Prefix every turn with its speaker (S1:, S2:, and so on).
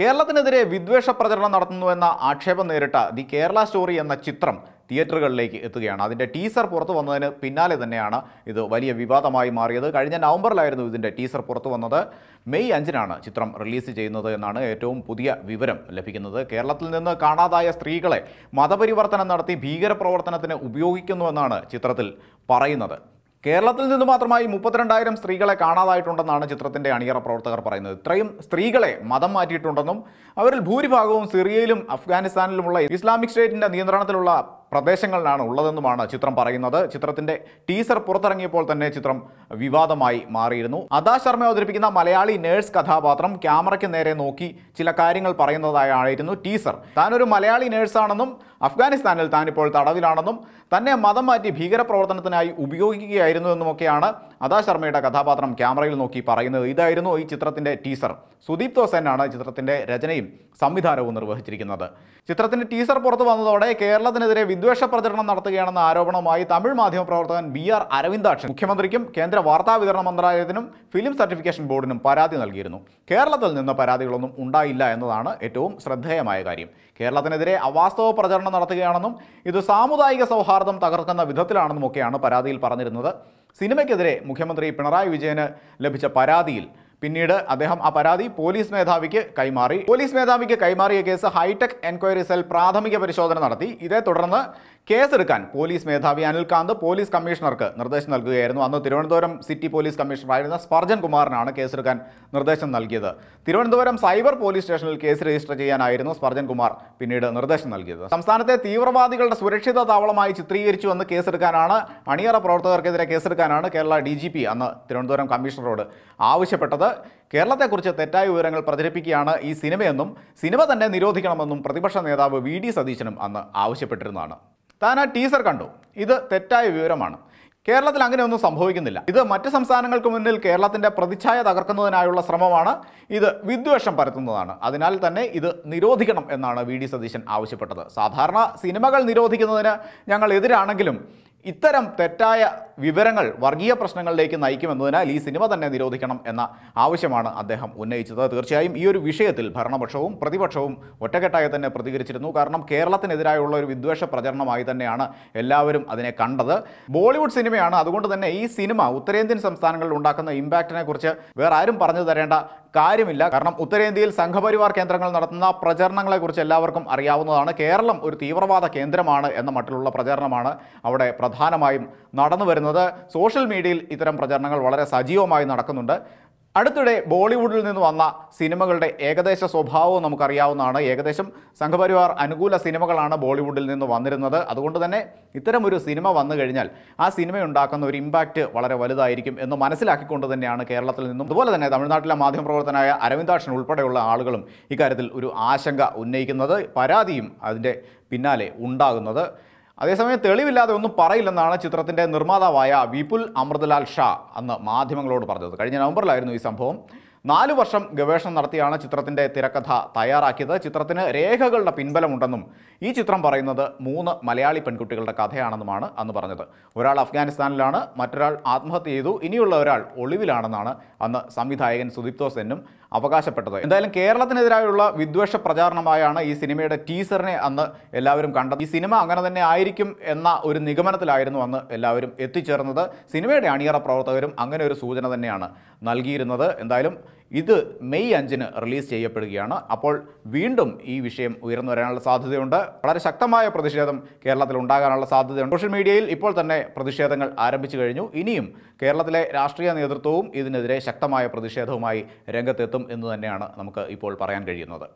S1: കേരളത്തിനെതിരെ വിദ്വേഷ പ്രചരണം നടത്തുന്നുവെന്ന ആക്ഷേപം നേരിട്ട ദി കേരള സ്റ്റോറി എന്ന ചിത്രം തിയേറ്ററുകളിലേക്ക് എത്തുകയാണ് അതിൻ്റെ ടീസർ പുറത്തു വന്നതിന് പിന്നാലെ തന്നെയാണ് ഇത് വലിയ വിവാദമായി മാറിയത് കഴിഞ്ഞ നവംബറിലായിരുന്നു ഇതിൻ്റെ ടീസർ പുറത്തു വന്നത് മെയ് അഞ്ചിനാണ് ചിത്രം റിലീസ് ചെയ്യുന്നത് എന്നാണ് ഏറ്റവും പുതിയ വിവരം ലഭിക്കുന്നത് കേരളത്തിൽ നിന്ന് കാണാതായ സ്ത്രീകളെ മതപരിവർത്തനം നടത്തി ഭീകരപ്രവർത്തനത്തിന് ഉപയോഗിക്കുന്നുവെന്നാണ് ചിത്രത്തിൽ പറയുന്നത് കേരളത്തിൽ നിന്ന് മാത്രമായി മുപ്പത്തിരണ്ടായിരം സ്ത്രീകളെ കാണാതായിട്ടുണ്ടെന്നാണ് ചിത്രത്തിന്റെ അണിയറ പ്രവർത്തകർ പറയുന്നത് ഇത്രയും സ്ത്രീകളെ മതം മാറ്റിയിട്ടുണ്ടെന്നും അവരിൽ ഭൂരിഭാഗവും സിറിയയിലും അഫ്ഗാനിസ്ഥാനിലുമുള്ള ഇസ്ലാമിക് സ്റ്റേറ്റിന്റെ നിയന്ത്രണത്തിലുള്ള പ്രദേശങ്ങളിലാണ് ഉള്ളതെന്നുമാണ് ചിത്രം പറയുന്നത് ചിത്രത്തിന്റെ ടീസർ പുറത്തിറങ്ങിയപ്പോൾ തന്നെ ചിത്രം വിവാദമായി മാറിയിരുന്നു അദാ ശർമ്മ അവതരിപ്പിക്കുന്ന മലയാളി നേഴ്സ് കഥാപാത്രം ക്യാമറയ്ക്ക് നേരെ നോക്കി ചില കാര്യങ്ങൾ പറയുന്നതായിരുന്നു ടീസർ താനൊരു മലയാളി നേഴ്സാണെന്നും അഫ്ഗാനിസ്ഥാനിൽ താനിപ്പോൾ തടവിലാണെന്നും തന്നെ മതം മാറ്റി ഭീകരപ്രവർത്തനത്തിനായി ഉപയോഗിക്കുകയായിരുന്നു എന്നുമൊക്കെയാണ് അദാ ശർമ്മയുടെ കഥാപാത്രം ക്യാമറയിൽ നോക്കി പറയുന്നത് ഇതായിരുന്നു ഈ ചിത്രത്തിൻ്റെ ടീസർ സുദീപ് തോസനാണ് ചിത്രത്തിൻ്റെ രചനയും സംവിധാനവും നിർവഹിച്ചിരിക്കുന്നത് ചിത്രത്തിൻ്റെ ടീസർ പുറത്തു വന്നതോടെ കേരളത്തിനെതിരെ വിദ്വേഷ പ്രചരണം നടത്തുകയാണെന്ന ആരോപണവുമായി തമിഴ് മാധ്യമ പ്രവർത്തകൻ ബി ആർ അരവിന്ദാക്ഷൻ മുഖ്യമന്ത്രിക്കും കേന്ദ്ര വാർത്താ വിതരണ മന്ത്രാലയത്തിനും ഫിലിം സർട്ടിഫിക്കേഷൻ ബോർഡിനും പരാതി നൽകിയിരുന്നു കേരളത്തിൽ നിന്ന് പരാതികളൊന്നും ഉണ്ടായില്ല എന്നതാണ് ഏറ്റവും ശ്രദ്ധേയമായ കാര്യം കേരളത്തിനെതിരെ അവാസ്തവ പ്രചരണം നടത്തുകയാണെന്നും ഇത് സാമുദായിക സൗഹാർദ്ദം തകർക്കുന്ന വിധത്തിലാണെന്നും ഒക്കെയാണ് പരാതിയിൽ പറഞ്ഞിരുന്നത് സിനിമയ്ക്കെതിരെ മുഖ്യമന്ത്രി പിണറായി വിജയന് ലഭിച്ച പരാതിയിൽ പിന്നീട് അദ്ദേഹം ആ പരാതി പോലീസ് മേധാവിക്ക് കൈമാറി പോലീസ് മേധാവിക്ക് കൈമാറിയ കേസ് ഹൈടെക് എൻക്വയറി സെൽ പ്രാഥമിക പരിശോധന നടത്തി ഇതേ തുടർന്ന് കേസെടുക്കാൻ പോലീസ് മേധാവി അനിൽകാന്ത് പോലീസ് കമ്മീഷണർക്ക് നിർദ്ദേശം നൽകുകയായിരുന്നു അന്ന് തിരുവനന്തപുരം സിറ്റി പോലീസ് കമ്മീഷണറായിരുന്ന സ്പർജൻ കുമാറിനാണ് കേസെടുക്കാൻ നിർദ്ദേശം നൽകിയത് തിരുവനന്തപുരം സൈബർ പോലീസ് സ്റ്റേഷനിൽ കേസ് രജിസ്റ്റർ ചെയ്യാനായിരുന്നു സ്പർജൻ കുമാർ പിന്നീട് നിർദ്ദേശം നൽകിയത് സംസ്ഥാനത്തെ തീവ്രവാദികളുടെ സുരക്ഷിത താവളമായി ചിത്രീകരിച്ചുവെന്ന് കേസെടുക്കാനാണ് അണിയറ പ്രവർത്തകർക്കെതിരെ കേസെടുക്കാനാണ് കേരള ഡി ജി പി അന്ന് തിരുവനന്തപുരം കമ്മീഷണറോട് ആവശ്യപ്പെട്ടത് കേരളത്തെക്കുറിച്ച് തെറ്റായ വിവരങ്ങൾ പ്രചരിപ്പിക്കുകയാണ് ഈ സിനിമയെന്നും സിനിമ തന്നെ നിരോധിക്കണമെന്നും പ്രതിപക്ഷ നേതാവ് വി ഡി സതീശനും അന്ന് ആവശ്യപ്പെട്ടിരുന്നതാണ് താൻ ആ ടീസർ കണ്ടു ഇത് തെറ്റായ വിവരമാണ് കേരളത്തിൽ അങ്ങനെയൊന്നും സംഭവിക്കുന്നില്ല ഇത് മറ്റ് സംസ്ഥാനങ്ങൾക്ക് മുന്നിൽ കേരളത്തിൻ്റെ പ്രതിച്ഛായ തകർക്കുന്നതിനായുള്ള ശ്രമമാണ് ഇത് വിദ്വേഷം പരത്തുന്നതാണ് അതിനാൽ തന്നെ ഇത് നിരോധിക്കണം എന്നാണ് വി ഡി സതീശൻ ആവശ്യപ്പെട്ടത് സാധാരണ സിനിമകൾ നിരോധിക്കുന്നതിന് ഞങ്ങൾ എതിരാണെങ്കിലും ഇത്തരം തെറ്റായ വിവരങ്ങൾ വർഗീയ പ്രശ്നങ്ങളിലേക്ക് നയിക്കുമെന്നതിനാൽ ഈ സിനിമ തന്നെ നിരോധിക്കണം എന്ന ആവശ്യമാണ് അദ്ദേഹം ഉന്നയിച്ചത് തീർച്ചയായും ഈ ഒരു വിഷയത്തിൽ ഭരണപക്ഷവും പ്രതിപക്ഷവും ഒറ്റക്കെട്ടായി തന്നെ പ്രതികരിച്ചിരുന്നു കാരണം കേരളത്തിനെതിരായുള്ള ഒരു വിദ്വേഷ പ്രചരണമായി തന്നെയാണ് എല്ലാവരും അതിനെ കണ്ടത് ബോളിവുഡ് സിനിമയാണ് അതുകൊണ്ട് തന്നെ ഈ സിനിമ ഉത്തരേന്ത്യൻ സംസ്ഥാനങ്ങളിൽ ഉണ്ടാക്കുന്ന ഇമ്പാക്റ്റിനെ കുറിച്ച് വേറെ ആരും പറഞ്ഞു തരേണ്ട കാര്യമില്ല കാരണം ഉത്തരേന്ത്യയിൽ സംഘപരിവാർ കേന്ദ്രങ്ങൾ നടത്തുന്ന പ്രചരണങ്ങളെക്കുറിച്ച് എല്ലാവർക്കും അറിയാവുന്നതാണ് കേരളം ഒരു തീവ്രവാദ കേന്ദ്രമാണ് എന്ന മട്ടിലുള്ള പ്രചരണമാണ് അവിടെ പ്രധാനമായും നടന്നു വരുന്നത് സോഷ്യൽ മീഡിയയിൽ ഇത്തരം പ്രചരണങ്ങൾ വളരെ സജീവമായി നടക്കുന്നുണ്ട് അടുത്തിടെ ബോളിവുഡിൽ നിന്ന് വന്ന സിനിമകളുടെ ഏകദേശ സ്വഭാവവും നമുക്കറിയാവുന്നതാണ് ഏകദേശം സംഘപരിവാർ അനുകൂല സിനിമകളാണ് ബോളിവുഡിൽ നിന്ന് വന്നിരുന്നത് അതുകൊണ്ട് തന്നെ ഇത്തരം ഒരു സിനിമ വന്നു കഴിഞ്ഞാൽ ആ സിനിമ ഉണ്ടാക്കുന്ന ഒരു ഇമ്പാക്റ്റ് വളരെ വലുതായിരിക്കും എന്ന് മനസ്സിലാക്കിക്കൊണ്ട് തന്നെയാണ് കേരളത്തിൽ നിന്നും അതുപോലെ തന്നെ തമിഴ്നാട്ടിലെ മാധ്യമപ്രവർത്തനായ അരവിന്ദാക്ഷൻ ഉൾപ്പെടെയുള്ള ആളുകളും ഇക്കാര്യത്തിൽ ഒരു ആശങ്ക ഉന്നയിക്കുന്നത് പരാതിയും അതിൻ്റെ പിന്നാലെ ഉണ്ടാകുന്നത് അതേസമയം തെളിവില്ലാതെ ഒന്നും പറയില്ലെന്നാണ് ചിത്രത്തിൻ്റെ നിർമ്മാതാവായ വിപുൽ അമൃതലാൽ ഷാ അന്ന് മാധ്യമങ്ങളോട് പറഞ്ഞത് കഴിഞ്ഞ നവംബറിലായിരുന്നു ഈ സംഭവം നാലു വർഷം ഗവേഷണം നടത്തിയാണ് ചിത്രത്തിൻ്റെ തിരക്കഥ തയ്യാറാക്കിയത് ചിത്രത്തിന് രേഖകളുടെ പിൻബലമുണ്ടെന്നും ഈ ചിത്രം പറയുന്നത് മൂന്ന് മലയാളി പെൺകുട്ടികളുടെ കഥയാണെന്നുമാണ് അന്ന് പറഞ്ഞത് ഒരാൾ അഫ്ഗാനിസ്ഥാനിലാണ് മറ്റൊരാൾ ആത്മഹത്യ ചെയ്തു ഇനിയുള്ള ഒരാൾ ഒളിവിലാണെന്നാണ് അന്ന് സംവിധായകൻ സുദീപ്തോ സെന്നും അവകാശപ്പെട്ടത് എന്തായാലും കേരളത്തിനെതിരായുള്ള വിദ്വേഷ പ്രചാരണമായാണ് ഈ സിനിമയുടെ ടീസറിനെ അന്ന് എല്ലാവരും കണ്ടത് ഈ സിനിമ അങ്ങനെ തന്നെ ആയിരിക്കും എന്ന ഒരു നിഗമനത്തിലായിരുന്നു അന്ന് എല്ലാവരും എത്തിച്ചേർന്നത് സിനിമയുടെ അണിയറ പ്രവർത്തകരും അങ്ങനെ ഒരു സൂചന തന്നെയാണ് നൽകിയിരുന്നത് എന്തായാലും ഇത് മെയ് അഞ്ചിന് റിലീസ് ചെയ്യപ്പെടുകയാണ് അപ്പോൾ വീണ്ടും ഈ വിഷയം ഉയർന്നു വരാനുള്ള സാധ്യതയുണ്ട് വളരെ ശക്തമായ പ്രതിഷേധം കേരളത്തിൽ ഉണ്ടാകാനുള്ള സാധ്യതയുണ്ട് സോഷ്യൽ മീഡിയയിൽ ഇപ്പോൾ തന്നെ പ്രതിഷേധങ്ങൾ ആരംഭിച്ചു കഴിഞ്ഞു ഇനിയും കേരളത്തിലെ രാഷ്ട്രീയ നേതൃത്വവും ഇതിനെതിരെ ശക്തമായ പ്രതിഷേധവുമായി രംഗത്തെത്തും എന്ന് തന്നെയാണ് നമുക്ക് ഇപ്പോൾ പറയാൻ കഴിയുന്നത്